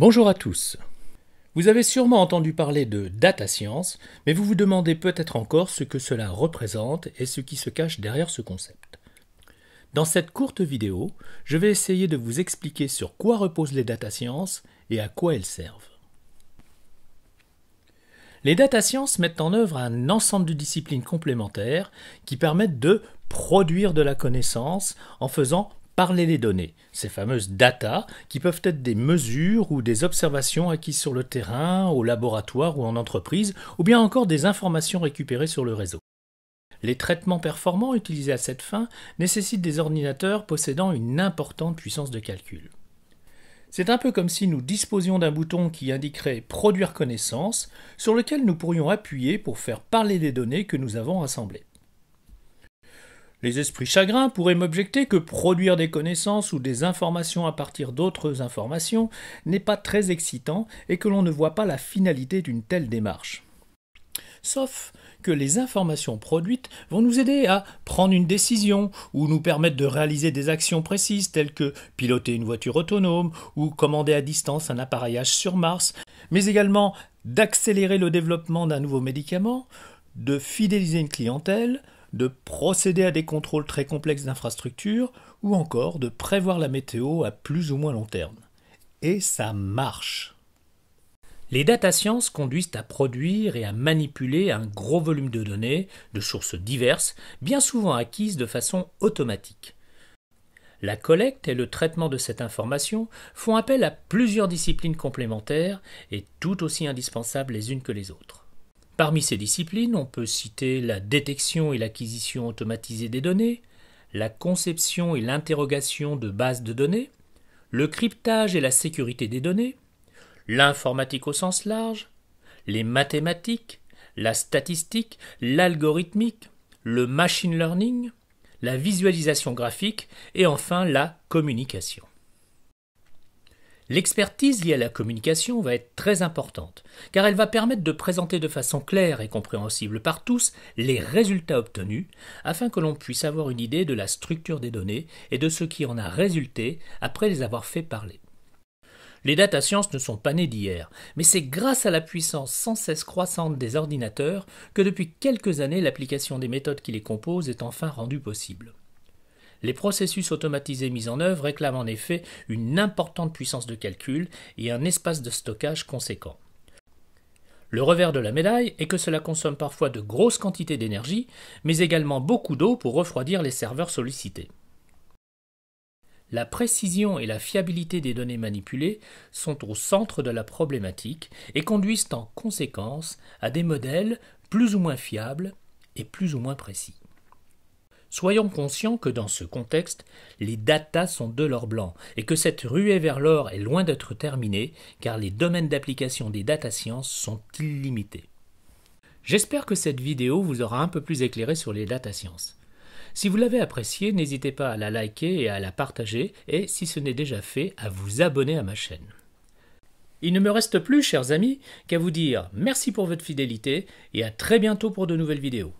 Bonjour à tous. Vous avez sûrement entendu parler de data science, mais vous vous demandez peut-être encore ce que cela représente et ce qui se cache derrière ce concept. Dans cette courte vidéo, je vais essayer de vous expliquer sur quoi reposent les data science et à quoi elles servent. Les data science mettent en œuvre un ensemble de disciplines complémentaires qui permettent de produire de la connaissance en faisant parler les données, ces fameuses data qui peuvent être des mesures ou des observations acquises sur le terrain, au laboratoire ou en entreprise, ou bien encore des informations récupérées sur le réseau. Les traitements performants utilisés à cette fin nécessitent des ordinateurs possédant une importante puissance de calcul. C'est un peu comme si nous disposions d'un bouton qui indiquerait Produire connaissance, sur lequel nous pourrions appuyer pour faire parler les données que nous avons rassemblées. Les esprits chagrins pourraient m'objecter que produire des connaissances ou des informations à partir d'autres informations n'est pas très excitant et que l'on ne voit pas la finalité d'une telle démarche. Sauf que les informations produites vont nous aider à prendre une décision ou nous permettre de réaliser des actions précises telles que piloter une voiture autonome ou commander à distance un appareillage sur Mars, mais également d'accélérer le développement d'un nouveau médicament, de fidéliser une clientèle, de procéder à des contrôles très complexes d'infrastructures, ou encore de prévoir la météo à plus ou moins long terme. Et ça marche. Les data sciences conduisent à produire et à manipuler un gros volume de données, de sources diverses, bien souvent acquises de façon automatique. La collecte et le traitement de cette information font appel à plusieurs disciplines complémentaires et tout aussi indispensables les unes que les autres. Parmi ces disciplines, on peut citer la détection et l'acquisition automatisée des données, la conception et l'interrogation de bases de données, le cryptage et la sécurité des données, l'informatique au sens large, les mathématiques, la statistique, l'algorithmique, le machine learning, la visualisation graphique et enfin la communication. L'expertise liée à la communication va être très importante, car elle va permettre de présenter de façon claire et compréhensible par tous les résultats obtenus, afin que l'on puisse avoir une idée de la structure des données et de ce qui en a résulté après les avoir fait parler. Les data sciences ne sont pas nées d'hier, mais c'est grâce à la puissance sans cesse croissante des ordinateurs que depuis quelques années l'application des méthodes qui les composent est enfin rendue possible. Les processus automatisés mis en œuvre réclament en effet une importante puissance de calcul et un espace de stockage conséquent. Le revers de la médaille est que cela consomme parfois de grosses quantités d'énergie, mais également beaucoup d'eau pour refroidir les serveurs sollicités. La précision et la fiabilité des données manipulées sont au centre de la problématique et conduisent en conséquence à des modèles plus ou moins fiables et plus ou moins précis. Soyons conscients que dans ce contexte, les datas sont de l'or blanc et que cette ruée vers l'or est loin d'être terminée car les domaines d'application des data sciences sont illimités. J'espère que cette vidéo vous aura un peu plus éclairé sur les data sciences. Si vous l'avez appréciée, n'hésitez pas à la liker et à la partager et si ce n'est déjà fait, à vous abonner à ma chaîne. Il ne me reste plus, chers amis, qu'à vous dire merci pour votre fidélité et à très bientôt pour de nouvelles vidéos.